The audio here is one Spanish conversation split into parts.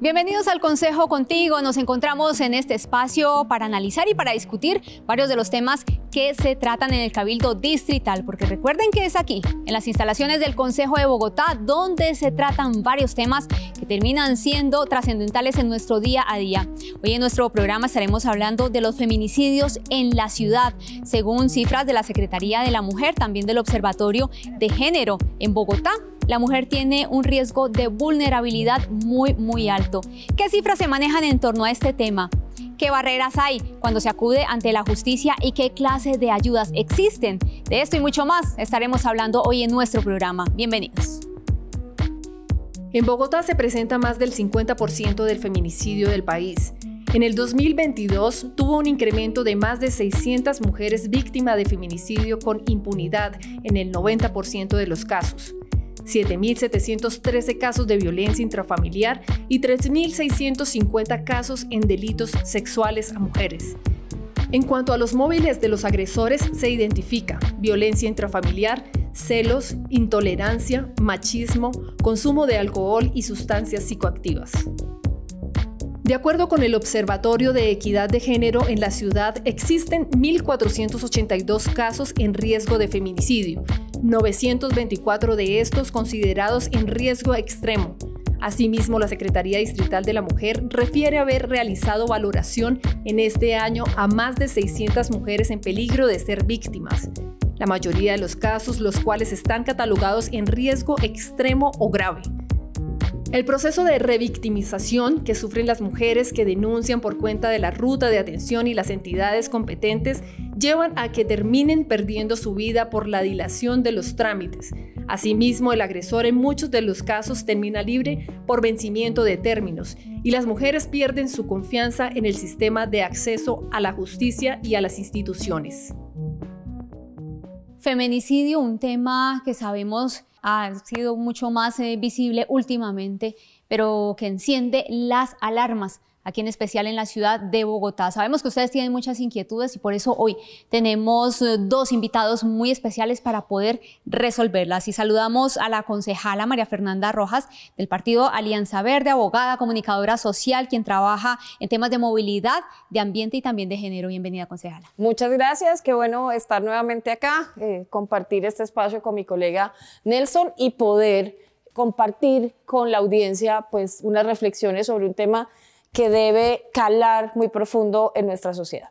Bienvenidos al Consejo Contigo. Nos encontramos en este espacio para analizar y para discutir varios de los temas que se tratan en el Cabildo Distrital, porque recuerden que es aquí, en las instalaciones del Consejo de Bogotá, donde se tratan varios temas que terminan siendo trascendentales en nuestro día a día. Hoy en nuestro programa estaremos hablando de los feminicidios en la ciudad, según cifras de la Secretaría de la Mujer, también del Observatorio de Género en Bogotá la mujer tiene un riesgo de vulnerabilidad muy, muy alto. ¿Qué cifras se manejan en torno a este tema? qué barreras hay cuando se acude ante la justicia y qué clases de ayudas existen. De esto y mucho más estaremos hablando hoy en nuestro programa. Bienvenidos. En Bogotá se presenta más del 50% del feminicidio del país. En el 2022 tuvo un incremento de más de 600 mujeres víctimas de feminicidio con impunidad en el 90% de los casos. 7.713 casos de violencia intrafamiliar y 3.650 casos en delitos sexuales a mujeres. En cuanto a los móviles de los agresores, se identifica violencia intrafamiliar, celos, intolerancia, machismo, consumo de alcohol y sustancias psicoactivas. De acuerdo con el Observatorio de Equidad de Género en la ciudad, existen 1.482 casos en riesgo de feminicidio, 924 de estos considerados en riesgo extremo. Asimismo, la Secretaría Distrital de la Mujer refiere haber realizado valoración en este año a más de 600 mujeres en peligro de ser víctimas. La mayoría de los casos, los cuales están catalogados en riesgo extremo o grave. El proceso de revictimización que sufren las mujeres que denuncian por cuenta de la ruta de atención y las entidades competentes llevan a que terminen perdiendo su vida por la dilación de los trámites. Asimismo, el agresor en muchos de los casos termina libre por vencimiento de términos y las mujeres pierden su confianza en el sistema de acceso a la justicia y a las instituciones feminicidio, un tema que sabemos ha sido mucho más eh, visible últimamente, pero que enciende las alarmas aquí en especial en la ciudad de Bogotá. Sabemos que ustedes tienen muchas inquietudes y por eso hoy tenemos eh, dos invitados muy especiales para poder resolverlas. Y saludamos a la concejala María Fernanda Rojas del partido Alianza Verde, abogada, comunicadora social, quien trabaja en temas de movilidad, de ambiente y también de género. Bienvenida, concejala. Muchas gracias, qué bueno estar nuevamente acá, eh, compartir este espacio con mi colega Nelson y poder compartir con la audiencia pues unas reflexiones sobre un tema que debe calar muy profundo en nuestra sociedad.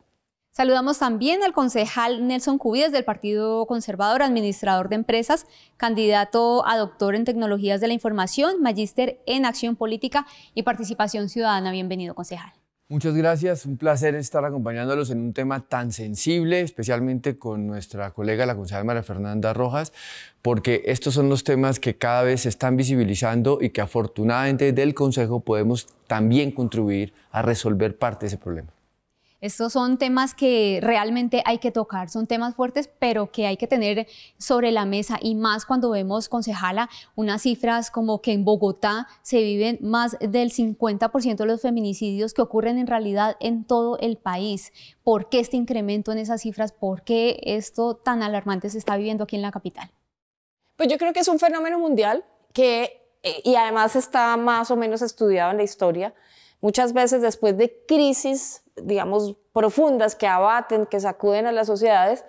Saludamos también al concejal Nelson Cubides del Partido Conservador, administrador de empresas, candidato a doctor en tecnologías de la información, magíster en acción política y participación ciudadana. Bienvenido, concejal. Muchas gracias, un placer estar acompañándolos en un tema tan sensible, especialmente con nuestra colega la concejal María Fernanda Rojas, porque estos son los temas que cada vez se están visibilizando y que afortunadamente del Consejo podemos también contribuir a resolver parte de ese problema. Estos son temas que realmente hay que tocar, son temas fuertes, pero que hay que tener sobre la mesa y más cuando vemos, concejala, unas cifras como que en Bogotá se viven más del 50% de los feminicidios que ocurren en realidad en todo el país. ¿Por qué este incremento en esas cifras? ¿Por qué esto tan alarmante se está viviendo aquí en la capital? Pues yo creo que es un fenómeno mundial que, eh, y además está más o menos estudiado en la historia Muchas veces después de crisis, digamos, profundas que abaten, que sacuden a las sociedades,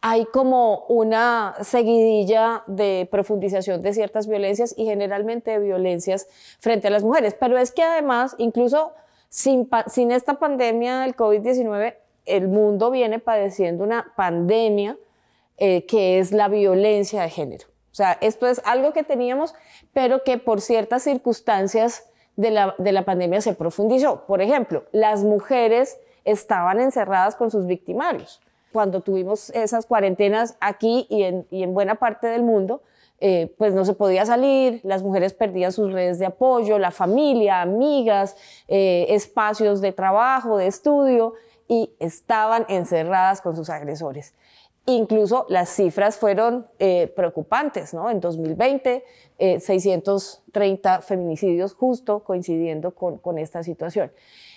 hay como una seguidilla de profundización de ciertas violencias y generalmente de violencias frente a las mujeres. Pero es que además, incluso sin, sin esta pandemia del COVID-19, el mundo viene padeciendo una pandemia eh, que es la violencia de género. O sea, esto es algo que teníamos, pero que por ciertas circunstancias de la, pandemia se profundizó. Por ejemplo, las mujeres estaban encerradas con sus victimarios. Cuando tuvimos esas cuarentenas aquí y en, buena parte del mundo, eh, pues no se podía salir, las mujeres perdían sus redes de apoyo, la familia, amigas, eh, espacios de trabajo, de estudio, y estaban encerradas con sus agresores. Incluso las cifras fueron eh, preocupantes, ¿no? En 2020, 630 eh, feminicidios justo coincidiendo con esta situación.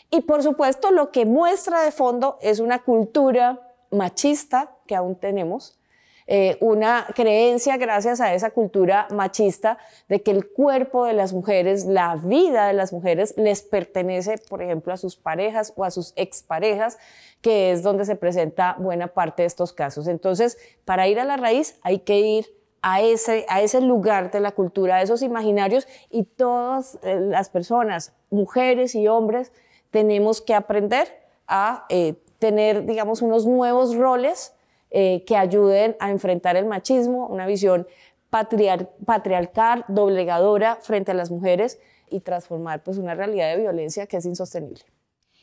Y por supuesto, lo que muestra de fondo es una cultura machista que aún tenemos, eh, una creencia gracias a esa cultura machista de que el cuerpo de las mujeres, la vida de las mujeres les pertenece, por ejemplo, a sus parejas o a sus exparejas, que es donde se presenta buena parte de estos casos. Entonces, para ir a la raíz hay que ir a ese, a ese lugar de la cultura, a esos imaginarios y todas eh, las personas, mujeres y hombres, tenemos que aprender a eh, tener, digamos, unos nuevos roles eh, que ayuden a enfrentar el machismo, una visión patriarcal, doblegadora frente a las mujeres y transformar pues una realidad de violencia que es insostenible.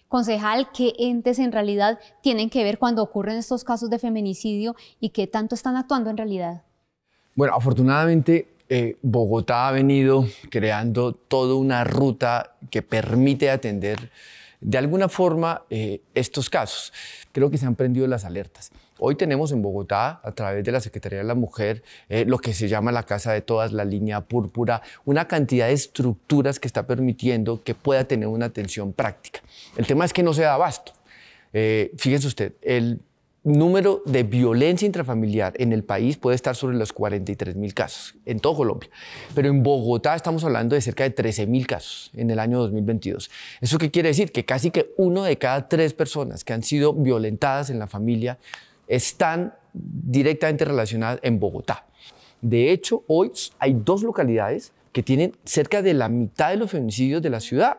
Concejal, ¿qué entes en realidad tienen que ver cuando ocurren estos casos de feminicidio y qué tanto están actuando en realidad? Bueno, afortunadamente eh, Bogotá ha venido creando toda una ruta que permite atender de alguna forma eh, estos casos. Creo que se han prendido las alertas. Hoy tenemos en Bogotá, a través de la Secretaría de la Mujer, eh, lo que se llama la Casa de Todas, la línea púrpura, una cantidad de estructuras que está permitiendo que pueda tener una atención práctica. El tema es que no se da abasto. Eh, Fíjense usted, el número de violencia intrafamiliar en el país puede estar sobre los 43 mil casos en todo Colombia, pero en Bogotá estamos hablando de cerca de 13 mil casos en el año 2022. ¿Eso qué quiere decir? Que casi que uno de cada tres personas que han sido violentadas en la familia están directamente relacionadas en Bogotá. De hecho, hoy hay dos localidades que tienen cerca de la mitad de los feminicidios de la ciudad,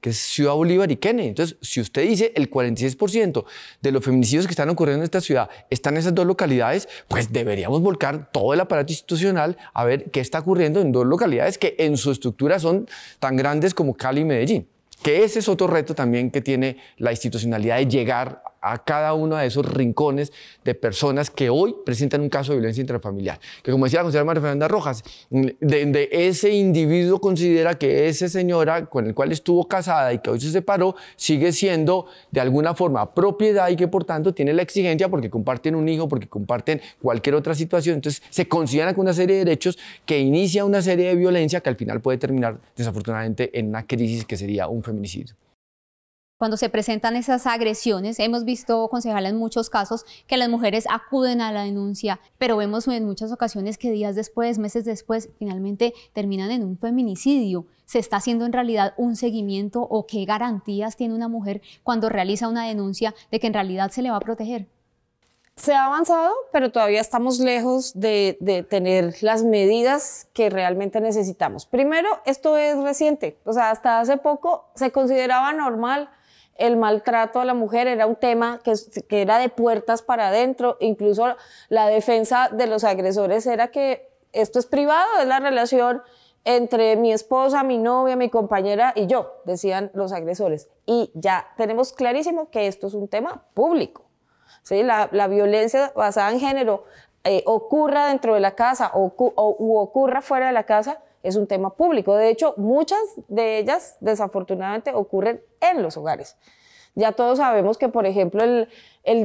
que es Ciudad Bolívar y Kennedy. Entonces, si usted dice el 46% de los feminicidios que están ocurriendo en esta ciudad están en esas dos localidades, pues deberíamos volcar todo el aparato institucional a ver qué está ocurriendo en dos localidades que en su estructura son tan grandes como Cali y Medellín. Que ese es otro reto también que tiene la institucionalidad de llegar a cada uno de esos rincones de personas que hoy presentan un caso de violencia intrafamiliar. Que como decía la consejera María Fernanda Rojas, mm, de, ese individuo considera que esa señora con el cual estuvo casada y que hoy se separó sigue siendo de alguna forma propiedad y que por tanto tiene la exigencia porque comparten un hijo, porque comparten cualquier otra situación. Entonces se consideran con una serie de derechos que inicia una serie de violencia que al final puede terminar desafortunadamente en una crisis que sería un feminicidio cuando se presentan esas agresiones, hemos visto, concejales en muchos casos que las mujeres acuden a la denuncia, pero vemos en muchas ocasiones que días después, meses después, finalmente terminan en un feminicidio. ¿Se está haciendo en realidad un seguimiento o qué garantías tiene una mujer cuando realiza una denuncia de que en realidad se le va a proteger? Se ha avanzado, pero todavía estamos lejos de, de, tener las medidas que realmente necesitamos. Primero, esto es reciente, o sea, hasta hace poco se consideraba normal el maltrato a la mujer era un tema que, era de puertas para adentro, incluso la defensa de los agresores era que esto es privado, es la relación entre mi esposa, mi novia, mi compañera y yo, decían los agresores. Y ya tenemos clarísimo que esto es un tema público. ¿sí? La, violencia basada en género eh, ocurra dentro de la casa o, ocurra fuera de la casa, es un tema público. De hecho, muchas de ellas desafortunadamente ocurren en los hogares. Ya todos sabemos que, por ejemplo, el,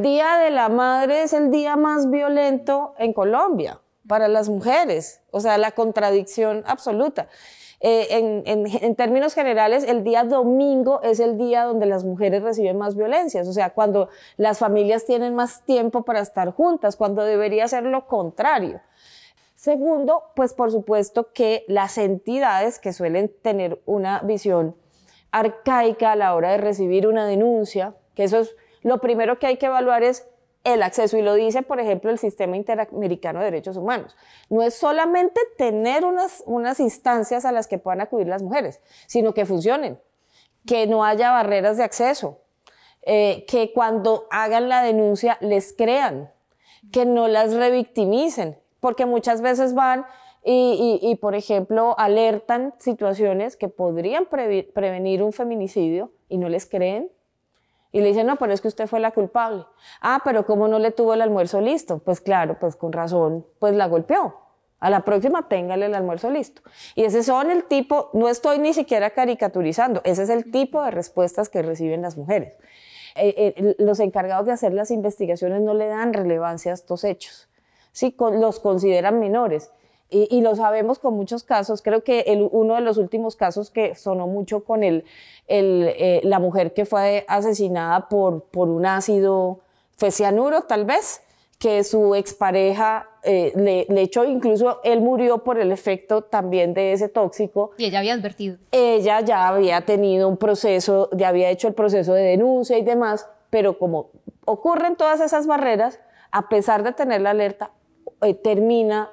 Día de la Madre es el día más violento en Colombia para las mujeres, o sea, la contradicción absoluta. Eh, en, términos generales, el día domingo es el día donde las mujeres reciben más violencias, o sea, cuando las familias tienen más tiempo para estar juntas, cuando debería ser lo contrario. Segundo, pues por supuesto que las entidades que suelen tener una visión arcaica a la hora de recibir una denuncia, que eso es lo primero que hay que evaluar es el acceso, y lo dice, por ejemplo, el Sistema Interamericano de Derechos Humanos. No es solamente tener unas, instancias a las que puedan acudir las mujeres, sino que funcionen, que no haya barreras de acceso, eh, que cuando hagan la denuncia les crean, que no las revictimicen porque muchas veces van y, por ejemplo, alertan situaciones que podrían prevenir un feminicidio y no les creen. Y le dicen, no, pero es que usted fue la culpable. Ah, pero ¿cómo no le tuvo el almuerzo listo? Pues claro, pues con razón, pues la golpeó. A la próxima téngale el almuerzo listo. Y ese son el tipo, no estoy ni siquiera caricaturizando, ese es el tipo de respuestas que reciben las mujeres. Eh, eh, los encargados de hacer las investigaciones no le dan relevancia a estos hechos. ¿sí? Con, los consideran menores. Y, lo sabemos con muchos casos. Creo que el, uno de los últimos casos que sonó mucho con el, el eh, la mujer que fue asesinada por, por un ácido, fue cianuro tal vez, que su expareja eh, le, le, echó, incluso él murió por el efecto también de ese tóxico. Y ella había advertido. Ella ya había tenido un proceso, ya había hecho el proceso de denuncia y demás, pero como ocurren todas esas barreras, a pesar de tener la alerta, eh, termina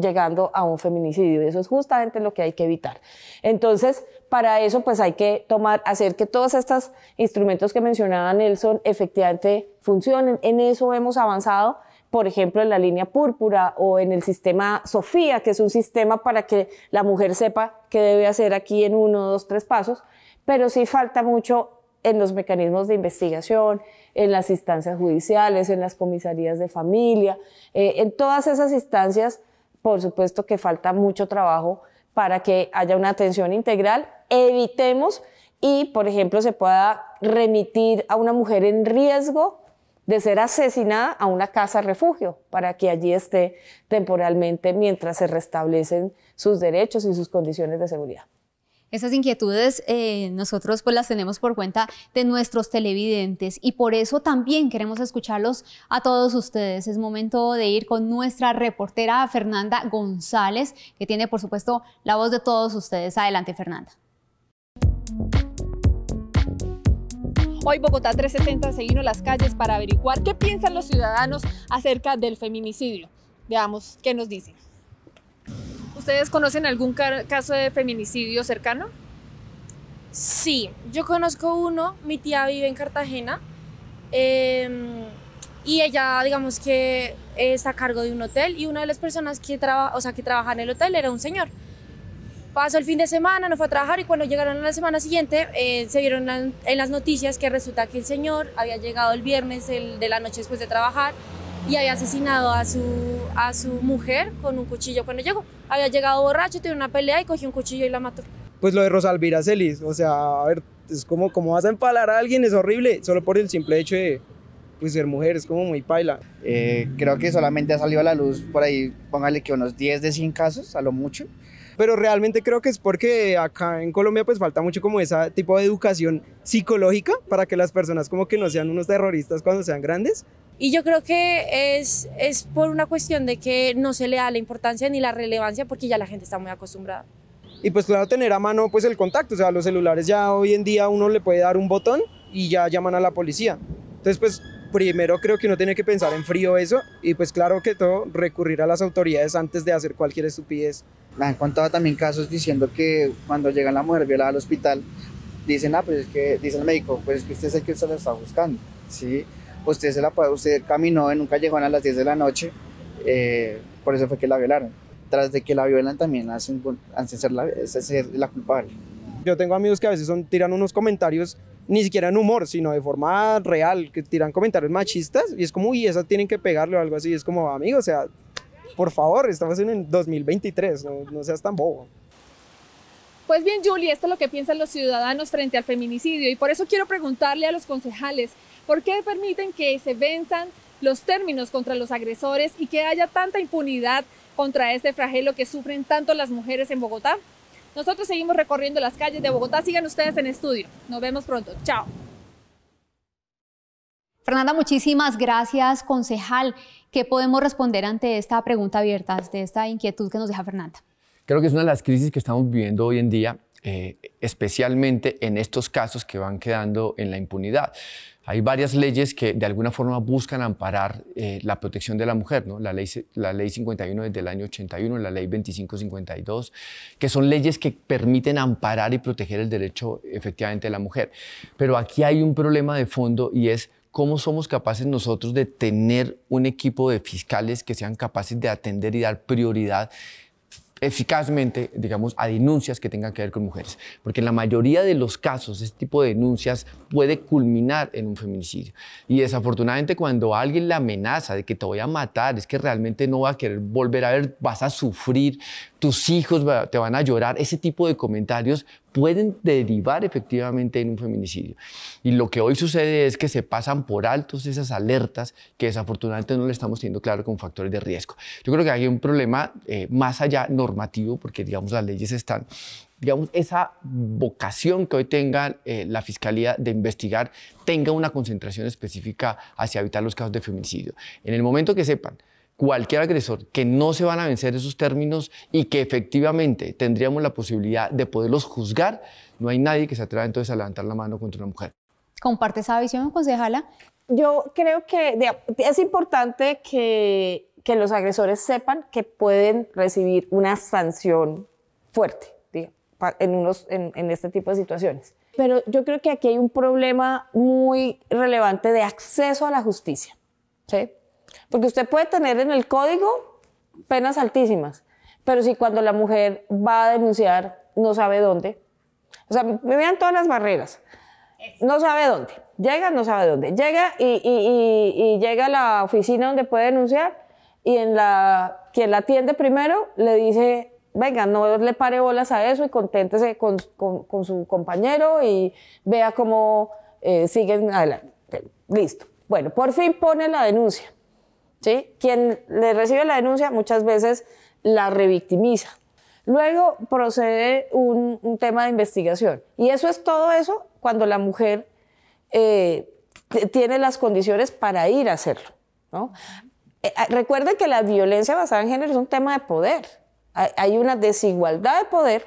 llegando a un feminicidio eso es justamente lo que hay que evitar. Entonces, para eso pues hay que tomar, hacer que todos estos instrumentos que mencionaba Nelson efectivamente funcionen. En eso hemos avanzado, por ejemplo, en la línea púrpura o en el sistema Sofía, que es un sistema para que la mujer sepa qué debe hacer aquí en uno, dos, tres pasos, pero sí falta mucho en los mecanismos de investigación, en las instancias judiciales, en las comisarías de familia, eh, en todas esas instancias, por supuesto que falta mucho trabajo para que haya una atención integral, evitemos y, por ejemplo, se pueda remitir a una mujer en riesgo de ser asesinada a una casa refugio para que allí esté temporalmente mientras se restablecen sus derechos y sus condiciones de seguridad. Esas inquietudes eh, nosotros pues las tenemos por cuenta de nuestros televidentes y por eso también queremos escucharlos a todos ustedes. Es momento de ir con nuestra reportera Fernanda González, que tiene por supuesto la voz de todos ustedes. Adelante Fernanda. Hoy Bogotá 370 seguimos las calles para averiguar qué piensan los ciudadanos acerca del feminicidio. Veamos qué nos dicen. ¿Ustedes conocen algún caso de feminicidio cercano? Sí, yo conozco uno, mi tía vive en Cartagena em, y ella digamos que está a cargo de un hotel y una de las personas que, traba, o sea, que trabaja en el hotel era un señor. Pasó el fin de semana, no fue a trabajar y cuando llegaron a la semana siguiente eh, se vieron en las noticias que resulta que el señor había llegado el viernes el, de la noche después de trabajar y había asesinado a su, a su mujer con un cuchillo cuando llegó. Había llegado borracho, tuvo una pelea y cogió un cuchillo y la mató. Pues lo de Rosalvira Celis, o sea, a ver, es como, como vas a empalar a alguien, es horrible, solo por el simple hecho de pues, ser mujer, es como muy paila. Eh, creo que solamente ha salido a la luz por ahí, póngale que unos 10 de 100 casos, a lo mucho. Pero realmente creo que es porque acá en Colombia pues falta mucho como ese tipo de educación psicológica para que las personas como que no sean unos terroristas cuando sean grandes, y yo creo que es, es por una cuestión de que no se le da la importancia ni la relevancia porque ya la gente está muy acostumbrada. Y pues claro, tener a mano pues el contacto, o sea, los celulares ya hoy en día uno le puede dar un botón y ya llaman a la policía. Entonces pues primero creo que uno tiene que pensar en frío eso y pues claro que todo recurrir a las autoridades antes de hacer cualquier estupidez. Me han contado también casos diciendo que cuando llega la mujer violada al hospital, dicen, ah, pues es que, dice el médico, pues es que usted es que usted la está buscando, ¿sí? sí usted, se la, usted caminó en un callejón a las 10 de la noche, eh, por eso fue que la violaron. Tras de que la violan también hacen, hacen ser, la, la culpable. Yo tengo amigos que a veces son, tiran unos comentarios ni siquiera en humor, sino de forma real, que tiran comentarios machistas y es como, uy, esas tienen que pegarle o algo así. Es como, amigo, o sea, por favor, estamos en 2023, no, no seas tan bobo. Pues bien, Julie, esto es lo que piensan los ciudadanos frente al feminicidio y por eso quiero preguntarle a los concejales ¿Por qué permiten que se venzan los términos contra los agresores y que haya tanta impunidad contra este flagelo que sufren tanto las mujeres en Bogotá? Nosotros seguimos recorriendo las calles de Bogotá. Sigan ustedes en estudio. Nos vemos pronto. Chao. Fernanda, muchísimas gracias, concejal. ¿Qué podemos responder ante esta pregunta abierta, ante esta inquietud que nos deja Fernanda? Creo que es una de las crisis que estamos viviendo hoy en día, eh, especialmente en estos casos que van quedando en la impunidad. Hay varias leyes que de alguna forma buscan amparar eh, la protección de la mujer, ¿no? la, ley, la ley 51 desde el año 81, la ley 2552, que son leyes que permiten amparar y proteger el derecho efectivamente de la mujer. Pero aquí hay un problema de fondo y es cómo somos capaces nosotros de tener un equipo de fiscales que sean capaces de atender y dar prioridad eficazmente, digamos, a denuncias que tengan que ver con mujeres. Porque en la mayoría de los casos, este tipo de denuncias puede culminar en un feminicidio. Y desafortunadamente, cuando alguien la amenaza de que te voy a matar, es que realmente no va a querer volver a ver, vas a sufrir, tus hijos te van a llorar, ese tipo de comentarios pueden derivar efectivamente en un feminicidio. Y lo que hoy sucede es que se pasan por altos esas alertas que desafortunadamente no le estamos teniendo claro con factores de riesgo. Yo creo que hay un problema eh, más allá normativo, porque digamos las leyes están digamos, esa vocación que hoy tenga eh, la Fiscalía de investigar tenga una concentración específica hacia evitar los casos de feminicidio. En el momento que sepan cualquier agresor, que no se van a vencer esos términos y que efectivamente tendríamos la posibilidad de poderlos juzgar, no hay nadie que se atreva entonces a levantar la mano contra una mujer. ¿Comparte esa visión, concejala? Yo creo que es importante que, que los agresores sepan que pueden recibir una sanción fuerte en, unos, en, en este tipo de situaciones. Pero yo creo que aquí hay un problema muy relevante de acceso a la justicia. ¿sí? Porque usted puede tener en el código penas altísimas, pero si cuando la mujer va a denunciar no sabe dónde, o sea, me vean todas las barreras, no sabe dónde, llega, no sabe dónde, llega y, llega a la oficina donde puede denunciar y en la, quien la atiende primero le dice, venga, no le pare bolas a eso y conténtese con, su compañero y vea cómo eh, siguen adelante. Listo. Bueno, por fin pone la denuncia. Quien le recibe la denuncia muchas veces la revictimiza. Luego procede un, tema de investigación. Y eso es todo eso cuando la mujer eh, tiene las condiciones para ir a hacerlo. ¿no? Eh, ah, recuerden que la violencia basada en género es un tema de poder. hay una desigualdad de poder.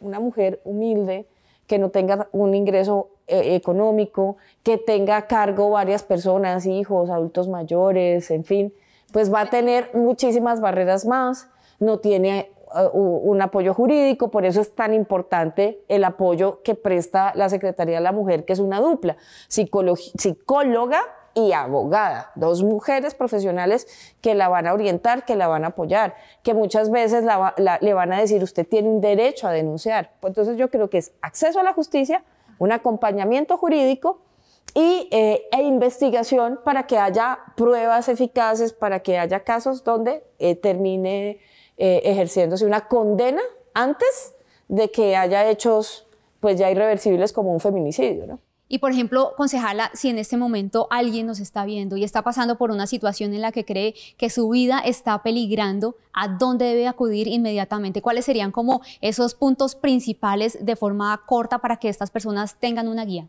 Una mujer humilde, que no tenga un ingreso eh, económico, que tenga a cargo varias personas, hijos, adultos mayores, en fin, pues va a tener muchísimas barreras más, no tiene eh, un apoyo jurídico, por eso es tan importante el apoyo que presta la Secretaría de la Mujer, que es una dupla, psicóloga y abogada, dos mujeres profesionales que la van a orientar, que la van a apoyar, que muchas veces le van a decir, usted tiene derecho a denunciar. Pues entonces yo creo que es acceso a la justicia, un acompañamiento jurídico eh, e investigación para que haya pruebas eficaces, para que haya casos donde eh, termine eh, ejerciéndose una condena antes de que haya hechos pues ya irreversibles como un feminicidio, y por ejemplo, concejala, si en este momento alguien nos está viendo y está pasando por una situación en la que cree que su vida está peligrando, ¿a dónde debe acudir inmediatamente? ¿Cuáles serían como esos puntos principales de forma corta para que estas personas tengan una guía?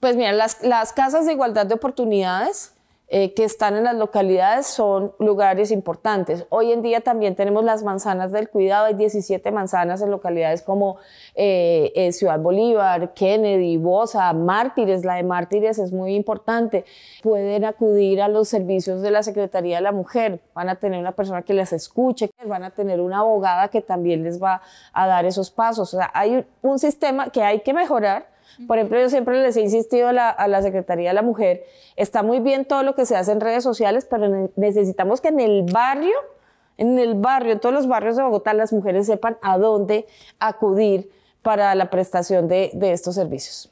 Pues mira, las, las casas de igualdad de oportunidades eh, que están en las localidades son lugares importantes. Hoy en día también tenemos las manzanas del cuidado, hay 17 manzanas en localidades como eh, eh, Ciudad Bolívar, Kennedy, Bosa, Mártires, la de Mártires es muy importante. Pueden acudir a los servicios de la Secretaría de la Mujer, van a tener una persona que les escuche, van a tener una abogada que también les va a dar esos pasos. O sea, hay un sistema que hay que mejorar por ejemplo, yo siempre les he insistido a la, Secretaría de la Mujer, está muy bien todo lo que se hace en redes sociales, pero necesitamos que en el barrio, en el barrio, en todos los barrios de Bogotá, las mujeres sepan a dónde acudir para la prestación de, de estos servicios.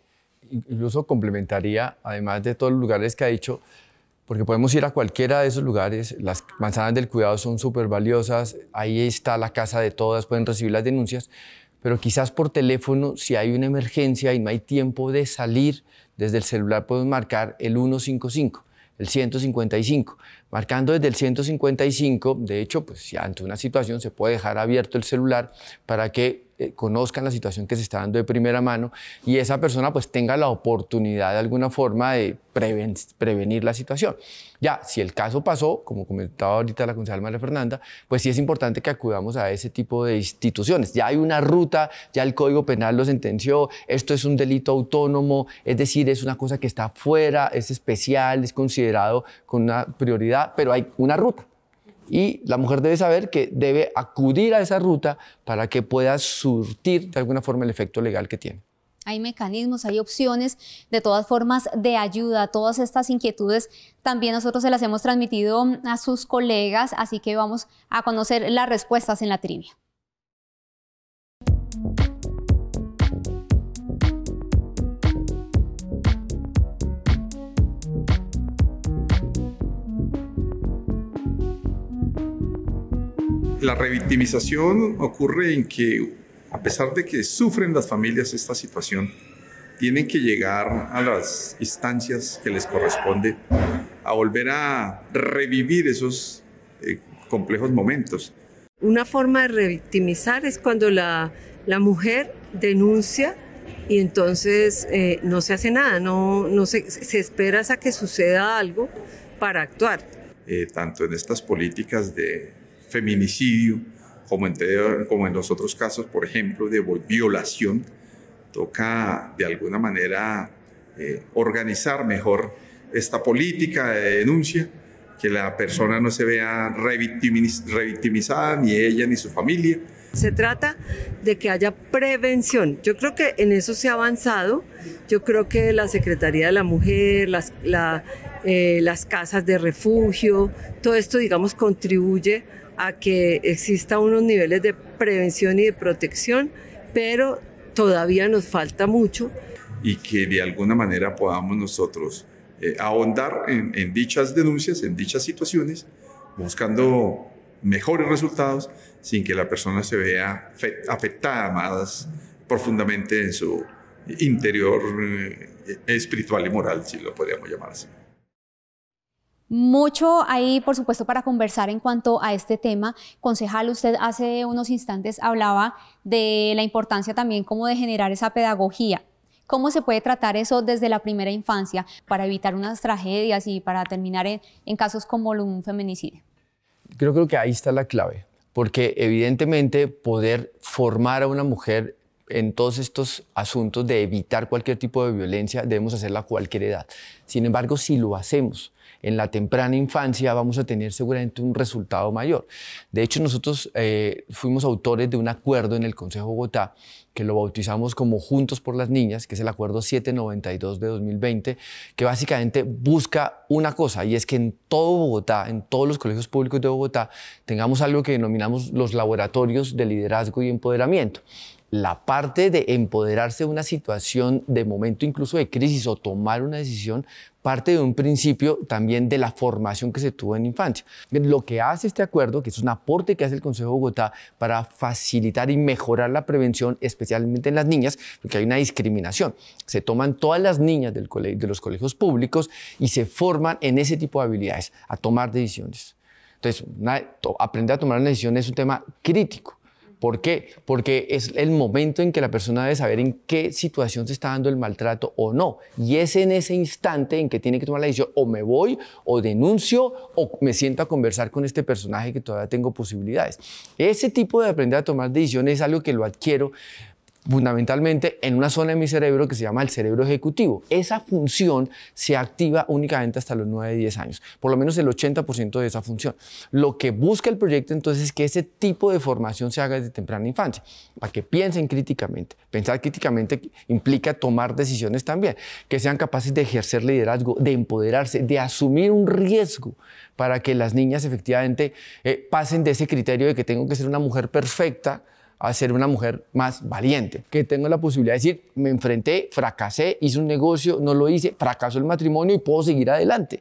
Incluso complementaría, además de todos los lugares que ha dicho, porque podemos ir a cualquiera de esos lugares, las manzanas del cuidado son súper valiosas, ahí está la casa de todas, pueden recibir las denuncias, pero quizás por teléfono, si hay una emergencia y no hay tiempo de salir, desde el celular podemos marcar el 155, el 155. Marcando desde el 155, de hecho, pues ante una situación se puede dejar abierto el celular para que eh, conozcan la situación que se está dando de primera mano y esa persona pues tenga la oportunidad de alguna forma de prevenir la situación. Ya, si el caso pasó, como comentaba ahorita la concejal María Fernanda, pues sí es importante que acudamos a ese tipo de instituciones. Ya hay una ruta, ya el Código Penal lo sentenció, esto es un delito autónomo, es decir, es una cosa que está fuera, es especial, es considerado con una prioridad, pero hay una ruta. Y la mujer debe saber que debe acudir a esa ruta para que pueda surtir de alguna forma el efecto legal que tiene hay mecanismos, hay opciones, de todas formas, de ayuda. Todas estas inquietudes también nosotros se las hemos transmitido a sus colegas, así que vamos a conocer las respuestas en la trivia. la revictimización ocurre en que, a pesar de que sufren las familias esta situación, tienen que llegar a las instancias que les corresponde a volver a revivir esos eh, complejos momentos. Una forma de revictimizar es cuando la, mujer denuncia y entonces eh, no se hace nada, no, no se, espera hasta que suceda algo para actuar. Eh, tanto en estas políticas de feminicidio, como en, los otros casos, por ejemplo, de violación, toca de alguna manera eh, organizar mejor esta política de denuncia, que la persona no se vea revictimizada, ni ella ni su familia. Se trata de que haya prevención. Yo creo que en eso se ha avanzado. Yo creo que la Secretaría de la Mujer, las eh, casas de refugio, todo esto, digamos, contribuye a que exista unos niveles de prevención y de protección, pero todavía nos falta mucho. Y que de alguna manera podamos nosotros eh, ahondar en, dichas denuncias, en dichas situaciones, buscando mejores resultados sin que la persona se vea afectada más profundamente en su interior eh, espiritual y moral, si lo podríamos llamar así. Mucho ahí, por supuesto, para conversar en cuanto a este tema. Concejal, usted hace unos instantes hablaba de la importancia también como de generar esa pedagogía. ¿Cómo se puede tratar eso desde la primera infancia para evitar unas tragedias y para terminar en, casos como un feminicidio? Creo, creo que ahí está la clave, porque evidentemente poder formar a una mujer en todos estos asuntos de evitar cualquier tipo de violencia debemos hacerla a cualquier edad. Sin embargo, si lo hacemos en la temprana infancia vamos a tener seguramente un resultado mayor. De hecho, nosotros eh, fuimos autores de un acuerdo en el Consejo Bogotá que lo bautizamos como Juntos por las Niñas, que es el acuerdo 792 de 2020, que básicamente busca una cosa, y es que en todo Bogotá, en todos los colegios públicos de Bogotá, tengamos algo que denominamos los laboratorios de liderazgo y empoderamiento la parte de empoderarse de una situación de momento incluso de crisis o tomar una decisión parte de un principio también de la formación que se tuvo en infancia. Lo que hace este acuerdo, que es un aporte que hace el Consejo de Bogotá para facilitar y mejorar la prevención, especialmente en las niñas, porque hay una discriminación. Se toman todas las niñas de los colegios públicos y se forman en ese tipo de habilidades, a tomar decisiones. Entonces, aprender a tomar una decisión es un tema crítico ¿Por qué? Porque es el momento en que la persona debe saber en qué situación se está dando el maltrato o no. Y es en ese instante en que tiene que tomar la decisión o me voy o denuncio o me siento a conversar con este personaje que todavía tengo posibilidades. Ese tipo de aprender a tomar decisiones es algo que lo adquiero fundamentalmente en una zona de mi cerebro que se llama el cerebro ejecutivo. Esa función se activa únicamente hasta los 9, 10 años, por lo menos el 80% de esa función. Lo que busca el proyecto entonces es que ese tipo de formación se haga desde temprana infancia, para que piensen críticamente. Pensar críticamente implica tomar decisiones también, que sean capaces de ejercer liderazgo, de empoderarse, de asumir un riesgo para que las niñas efectivamente eh, pasen de ese criterio de que tengo que ser una mujer perfecta, a ser una mujer más valiente, que tengo la posibilidad de decir, me enfrenté, fracasé, hice un negocio, no lo hice, fracasó el matrimonio y puedo seguir adelante.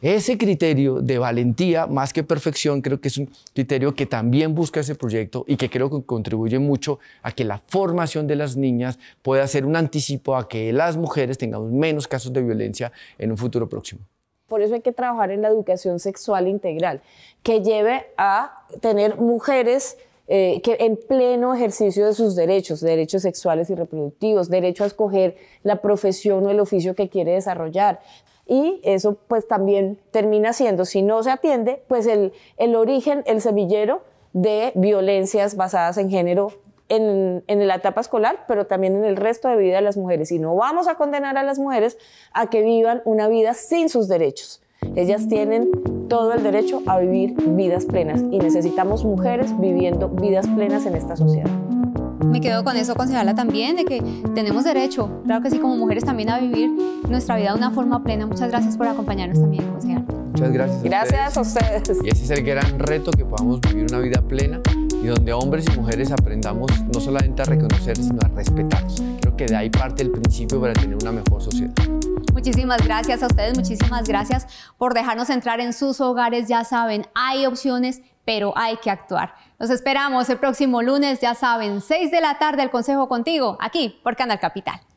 Ese criterio de valentía más que perfección creo que es un criterio que también busca ese proyecto y que creo que contribuye mucho a que la formación de las niñas pueda ser un anticipo a que las mujeres tengamos menos casos de violencia en un futuro próximo. Por eso hay que trabajar en la educación sexual integral, que lleve a tener mujeres eh, que en pleno ejercicio de sus derechos, derechos sexuales y reproductivos, derecho a escoger la profesión o el oficio que quiere desarrollar. Y eso pues también termina siendo, si no se atiende, pues el, el origen, el semillero de violencias basadas en género en, en, la etapa escolar, pero también en el resto de vida de las mujeres. Y no vamos a condenar a las mujeres a que vivan una vida sin sus derechos. Ellas tienen todo el derecho a vivir vidas plenas y necesitamos mujeres viviendo vidas plenas en esta sociedad. Me quedo con eso, concejala, también, de que tenemos derecho, claro que sí, como mujeres también a vivir nuestra vida de una forma plena. Muchas gracias por acompañarnos también, concejala. Muchas gracias. gracias a ustedes. Y ese es el gran reto, que podamos vivir una vida plena y donde hombres y mujeres aprendamos no solamente a reconocer, sino a respetarnos. Creo que de ahí parte el principio para tener una mejor sociedad. Muchísimas gracias a ustedes, muchísimas gracias por dejarnos entrar en sus hogares. Ya saben, hay opciones, pero hay que actuar. Nos esperamos el próximo lunes, ya saben, 6 de la tarde, el Consejo contigo, aquí por Canal Capital.